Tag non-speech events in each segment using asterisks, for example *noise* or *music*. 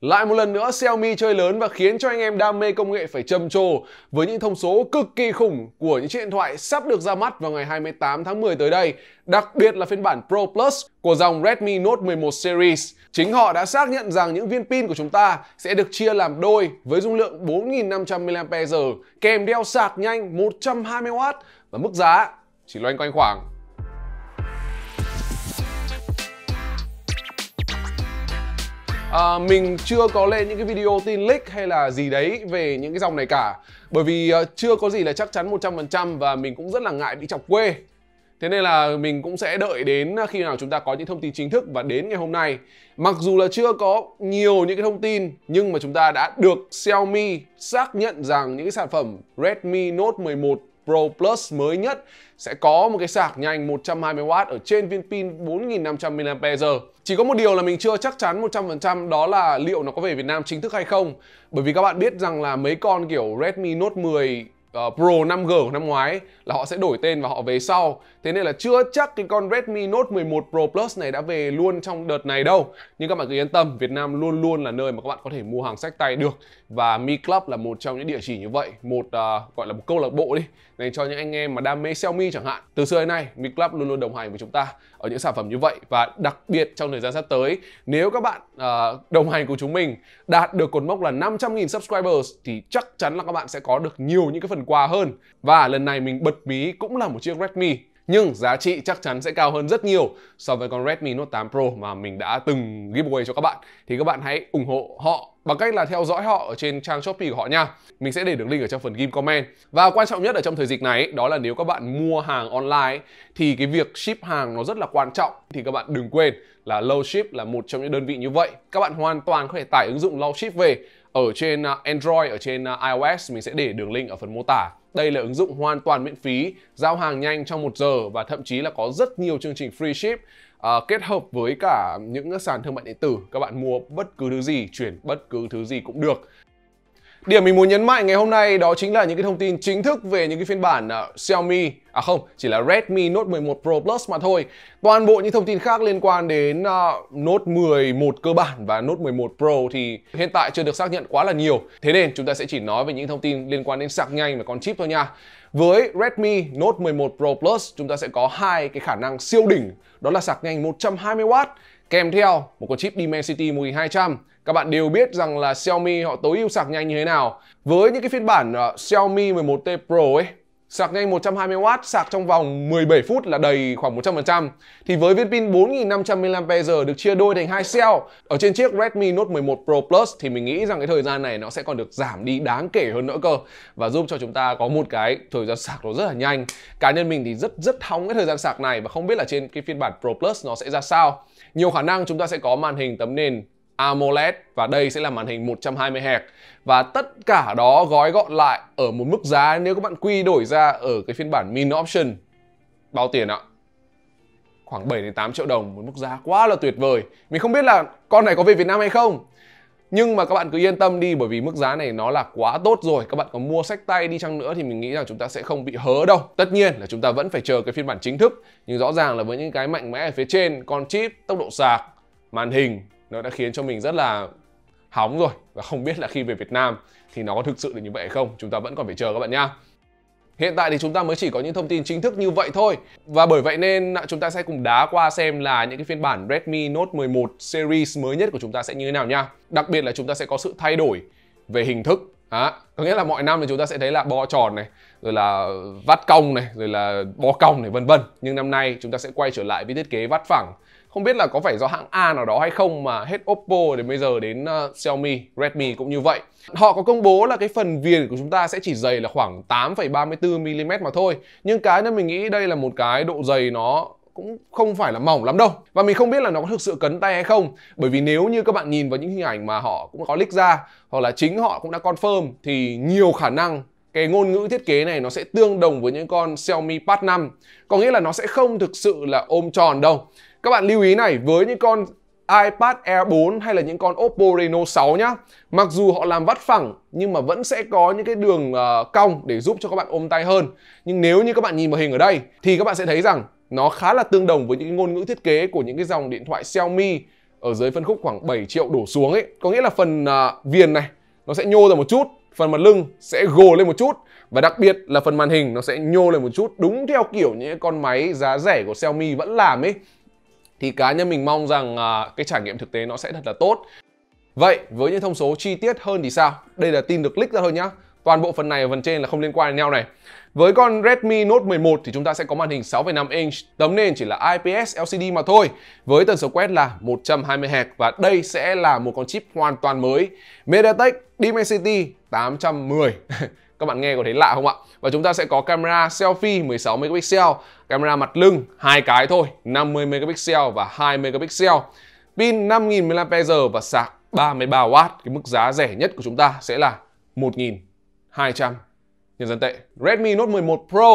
Lại một lần nữa Xiaomi chơi lớn và khiến cho anh em đam mê công nghệ phải trầm trồ với những thông số cực kỳ khủng của những chiếc điện thoại sắp được ra mắt vào ngày 28 tháng 10 tới đây, đặc biệt là phiên bản Pro Plus của dòng Redmi Note 11 series. Chính họ đã xác nhận rằng những viên pin của chúng ta sẽ được chia làm đôi với dung lượng 4.500 mAh kèm đeo sạc nhanh 120W và mức giá chỉ loanh quanh khoảng à, mình chưa có lên những cái video tin leak hay là gì đấy về những cái dòng này cả bởi vì uh, chưa có gì là chắc chắn 100% và mình cũng rất là ngại bị chọc quê Thế nên là mình cũng sẽ đợi đến khi nào chúng ta có những thông tin chính thức và đến ngày hôm nay Mặc dù là chưa có nhiều những cái thông tin nhưng mà chúng ta đã được Xiaomi xác nhận rằng những cái sản phẩm Redmi Note 11 Pro Plus mới nhất sẽ có một cái sạc nhanh 120W ở trên viên pin 4500 mAh. Chỉ có một điều là mình chưa chắc chắn 100% đó là liệu nó có về Việt Nam chính thức hay không. Bởi vì các bạn biết rằng là mấy con kiểu Redmi Note 10 Uh, ờ, Pro 5G của năm ngoái là họ sẽ đổi tên và họ về sau. Thế nên là chưa chắc cái con Redmi Note 11 Pro Plus này đã về luôn trong đợt này đâu. Nhưng các bạn cứ yên tâm, Việt Nam luôn luôn là nơi mà các bạn có thể mua hàng sách tay được và Mi Club là một trong những địa chỉ như vậy một uh, gọi là một câu lạc bộ đi dành cho những anh em mà đam mê Xiaomi chẳng hạn từ xưa đến nay Mi Club luôn luôn đồng hành với chúng ta ở những sản phẩm như vậy và đặc biệt trong thời gian sắp tới nếu các bạn uh, đồng hành cùng chúng mình đạt được cột mốc là 500.000 subscribers thì chắc chắn là các bạn sẽ có được nhiều những cái phần quà hơn và lần này mình bật mí cũng là một chiếc Redmi nhưng giá trị chắc chắn sẽ cao hơn rất nhiều so với con Redmi Note 8 Pro mà mình đã từng giveaway cho các bạn thì các bạn hãy ủng hộ họ bằng cách là theo dõi họ ở trên trang Shopee của họ nha. Mình sẽ để đường link ở trong phần ghim comment. Và quan trọng nhất ở trong thời dịch này đó là nếu các bạn mua hàng online thì cái việc ship hàng nó rất là quan trọng thì các bạn đừng quên là low ship là một trong những đơn vị như vậy. Các bạn hoàn toàn có thể tải ứng dụng low ship về ở trên à, Android, ở trên à, iOS mình sẽ để đường link ở phần mô tả đây là ứng dụng hoàn toàn miễn phí, giao hàng nhanh trong 1 giờ và thậm chí là có rất nhiều chương trình free ship uh, kết hợp với cả những sàn thương mại điện tử. Các bạn mua bất cứ thứ gì, chuyển bất cứ thứ gì cũng được. Điểm mình muốn nhấn mạnh ngày hôm nay đó chính là những cái thông tin chính thức về những cái phiên bản uh, Xiaomi à không, chỉ là Redmi Note 11 Pro Plus mà thôi. Toàn bộ những thông tin khác liên quan đến uh, Note 11 cơ bản và Note 11 Pro thì hiện tại chưa được xác nhận quá là nhiều. Thế nên chúng ta sẽ chỉ nói về những thông tin liên quan đến sạc nhanh và con chip thôi nha. Với Redmi Note 11 Pro Plus chúng ta sẽ có hai cái khả năng siêu đỉnh đó là sạc nhanh 120W kèm theo một con chip Dimensity 1200 các bạn đều biết rằng là Xiaomi họ tối ưu sạc nhanh như thế nào. Với những cái phiên bản uh, Xiaomi 11T Pro ấy, sạc nhanh 120W, sạc trong vòng 17 phút là đầy khoảng 100%. Thì với viên pin 4500 mAh được chia đôi thành hai cell ở trên chiếc Redmi Note 11 Pro Plus thì mình nghĩ rằng cái thời gian này nó sẽ còn được giảm đi đáng kể hơn nữa cơ và giúp cho chúng ta có một cái thời gian sạc nó rất là nhanh. Cá nhân mình thì rất rất hóng cái thời gian sạc này và không biết là trên cái phiên bản Pro Plus nó sẽ ra sao. Nhiều khả năng chúng ta sẽ có màn hình tấm nền AMOLED và đây sẽ là màn hình 120Hz và tất cả đó gói gọn lại ở một mức giá nếu các bạn quy đổi ra ở cái phiên bản min option bao tiền ạ? Khoảng 7 đến 8 triệu đồng một mức giá quá là tuyệt vời. Mình không biết là con này có về Việt Nam hay không. Nhưng mà các bạn cứ yên tâm đi bởi vì mức giá này nó là quá tốt rồi Các bạn có mua sách tay đi chăng nữa thì mình nghĩ rằng chúng ta sẽ không bị hớ đâu Tất nhiên là chúng ta vẫn phải chờ cái phiên bản chính thức Nhưng rõ ràng là với những cái mạnh mẽ ở phía trên Con chip, tốc độ sạc, màn hình nó đã khiến cho mình rất là hóng rồi và không biết là khi về Việt Nam thì nó có thực sự là như vậy hay không chúng ta vẫn còn phải chờ các bạn nhá Hiện tại thì chúng ta mới chỉ có những thông tin chính thức như vậy thôi Và bởi vậy nên chúng ta sẽ cùng đá qua xem là những cái phiên bản Redmi Note 11 series mới nhất của chúng ta sẽ như thế nào nha Đặc biệt là chúng ta sẽ có sự thay đổi về hình thức À, có nghĩa là mọi năm thì chúng ta sẽ thấy là bo tròn này rồi là vắt cong này rồi là bo cong này vân vân nhưng năm nay chúng ta sẽ quay trở lại với thiết kế vắt phẳng không biết là có phải do hãng A nào đó hay không mà hết Oppo đến bây giờ đến uh, Xiaomi, Redmi cũng như vậy. Họ có công bố là cái phần viền của chúng ta sẽ chỉ dày là khoảng 8,34 mm mà thôi. Nhưng cái nên mình nghĩ đây là một cái độ dày nó cũng không phải là mỏng lắm đâu và mình không biết là nó có thực sự cấn tay hay không bởi vì nếu như các bạn nhìn vào những hình ảnh mà họ cũng có leak ra hoặc là chính họ cũng đã confirm thì nhiều khả năng cái ngôn ngữ thiết kế này nó sẽ tương đồng với những con Xiaomi Pad 5 có nghĩa là nó sẽ không thực sự là ôm tròn đâu các bạn lưu ý này với những con iPad Air 4 hay là những con Oppo Reno 6 nhá Mặc dù họ làm vắt phẳng nhưng mà vẫn sẽ có những cái đường uh, cong để giúp cho các bạn ôm tay hơn Nhưng nếu như các bạn nhìn vào hình ở đây thì các bạn sẽ thấy rằng nó khá là tương đồng với những ngôn ngữ thiết kế của những cái dòng điện thoại Xiaomi ở dưới phân khúc khoảng 7 triệu đổ xuống ấy Có nghĩa là phần uh, viền này nó sẽ nhô ra một chút phần mặt lưng sẽ gồ lên một chút và đặc biệt là phần màn hình nó sẽ nhô lên một chút đúng theo kiểu những con máy giá rẻ của Xiaomi vẫn làm ấy thì cá nhân mình mong rằng à, cái trải nghiệm thực tế nó sẽ thật là tốt Vậy với những thông số chi tiết hơn thì sao? Đây là tin được leak ra thôi nhá Toàn bộ phần này ở phần trên là không liên quan đến nhau này. Với con Redmi Note 11 thì chúng ta sẽ có màn hình 6,5 inch, tấm nền chỉ là IPS LCD mà thôi, với tần số quét là 120Hz và đây sẽ là một con chip hoàn toàn mới, MediaTek Dimensity 810. *laughs* Các bạn nghe có thấy lạ không ạ? Và chúng ta sẽ có camera selfie 16 megapixel, camera mặt lưng hai cái thôi, 50 megapixel và 2 megapixel. Pin 5000 mAh và sạc 33W, cái mức giá rẻ nhất của chúng ta sẽ là 1000 200 nhân dân tệ. Redmi Note 11 Pro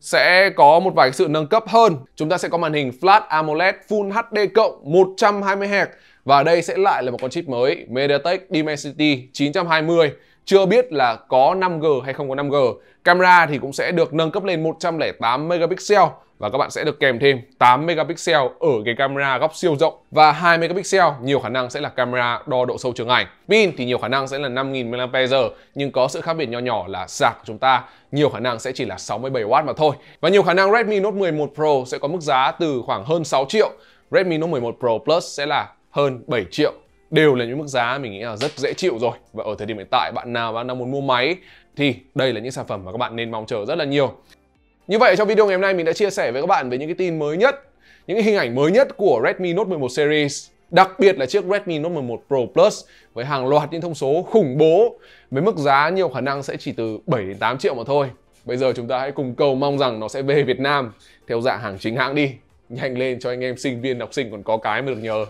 sẽ có một vài sự nâng cấp hơn. Chúng ta sẽ có màn hình Flat AMOLED Full HD cộng 120 Hz và đây sẽ lại là một con chip mới MediaTek Dimensity 920. Chưa biết là có 5G hay không có 5G. Camera thì cũng sẽ được nâng cấp lên 108 megapixel và các bạn sẽ được kèm thêm 8 megapixel ở cái camera góc siêu rộng và 2 megapixel nhiều khả năng sẽ là camera đo độ sâu trường ảnh. Pin thì nhiều khả năng sẽ là 5000 mAh nhưng có sự khác biệt nhỏ nhỏ là sạc của chúng ta nhiều khả năng sẽ chỉ là 67W mà thôi. Và nhiều khả năng Redmi Note 11 Pro sẽ có mức giá từ khoảng hơn 6 triệu, Redmi Note 11 Pro Plus sẽ là hơn 7 triệu đều là những mức giá mình nghĩ là rất dễ chịu rồi và ở thời điểm hiện tại bạn nào bạn đang muốn mua máy thì đây là những sản phẩm mà các bạn nên mong chờ rất là nhiều như vậy trong video ngày hôm nay mình đã chia sẻ với các bạn về những cái tin mới nhất, những cái hình ảnh mới nhất của Redmi Note 11 series Đặc biệt là chiếc Redmi Note 11 Pro Plus với hàng loạt những thông số khủng bố với mức giá nhiều khả năng sẽ chỉ từ 7 đến 8 triệu mà thôi. Bây giờ chúng ta hãy cùng cầu mong rằng nó sẽ về Việt Nam theo dạng hàng chính hãng đi. Nhanh lên cho anh em sinh viên học sinh còn có cái mà được nhờ.